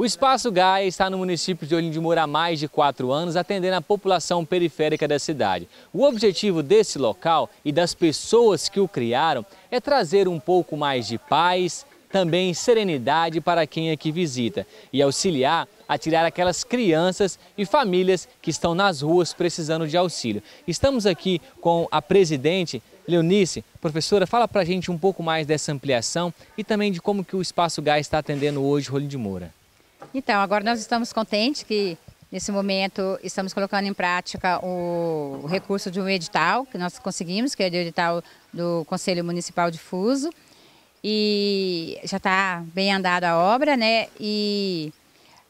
O Espaço Gaia está no município de Olinda de Moura há mais de quatro anos, atendendo a população periférica da cidade. O objetivo desse local e das pessoas que o criaram é trazer um pouco mais de paz, também serenidade para quem aqui é visita e auxiliar a tirar aquelas crianças e famílias que estão nas ruas precisando de auxílio. Estamos aqui com a presidente Leonice, professora, fala para a gente um pouco mais dessa ampliação e também de como que o Espaço Gás está atendendo hoje Rolim de Moura. Então, agora nós estamos contentes que Nesse momento, estamos colocando em prática o recurso de um edital que nós conseguimos, que é o edital do Conselho Municipal de Fuso. E já está bem andada a obra, né? E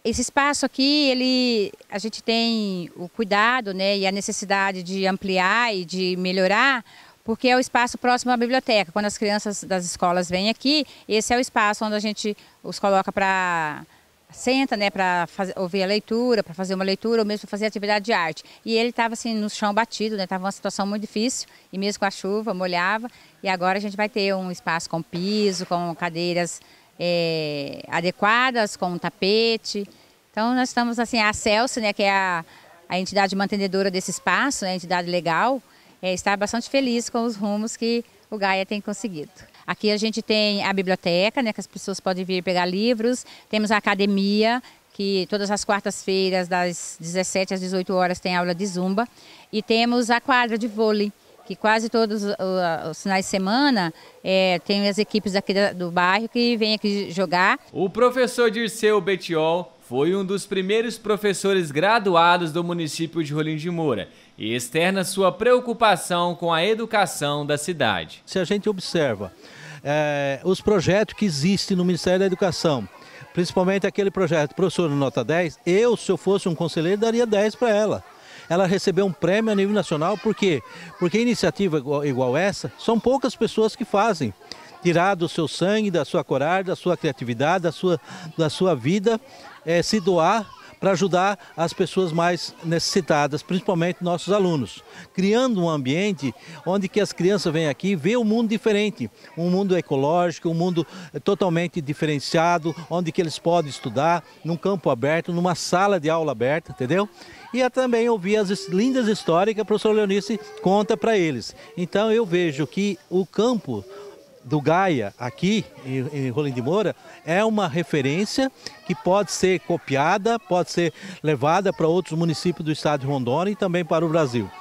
esse espaço aqui, ele, a gente tem o cuidado né? e a necessidade de ampliar e de melhorar, porque é o espaço próximo à biblioteca. Quando as crianças das escolas vêm aqui, esse é o espaço onde a gente os coloca para senta, né, para ouvir a leitura, para fazer uma leitura, ou mesmo fazer atividade de arte. E ele estava assim no chão batido, né, estava uma situação muito difícil, e mesmo com a chuva molhava. E agora a gente vai ter um espaço com piso, com cadeiras é, adequadas, com um tapete. Então nós estamos assim a Celso, né, que é a, a entidade mantenedora desse espaço, né, a entidade legal, é, está bastante feliz com os rumos que o Gaia tem conseguido. Aqui a gente tem a biblioteca, né, que as pessoas podem vir pegar livros, temos a academia, que todas as quartas-feiras, das 17 às 18 horas, tem aula de zumba, e temos a quadra de vôlei, que quase todos os finais de semana é, tem as equipes aqui do bairro que vêm aqui jogar. O professor Dirceu Betiol foi um dos primeiros professores graduados do município de Rolim de Moura e externa sua preocupação com a educação da cidade. Se a gente observa é, os projetos que existem no Ministério da Educação, principalmente aquele projeto Professor Nota 10, eu, se eu fosse um conselheiro, daria 10 para ela. Ela recebeu um prêmio a nível nacional, por quê? Porque iniciativa igual, igual essa, são poucas pessoas que fazem tirar do seu sangue, da sua coragem, da sua criatividade, da sua, da sua vida, é, se doar para ajudar as pessoas mais necessitadas, principalmente nossos alunos, criando um ambiente onde que as crianças vêm aqui ver um mundo diferente, um mundo ecológico, um mundo eh, totalmente diferenciado, onde que eles podem estudar num campo aberto, numa sala de aula aberta, entendeu? E é também ouvir as lindas histórias que a professora Leonice conta para eles. Então eu vejo que o campo do Gaia aqui em, em Rolim de Moura é uma referência que pode ser copiada, pode ser levada para outros municípios do estado de Rondônia e também para o Brasil.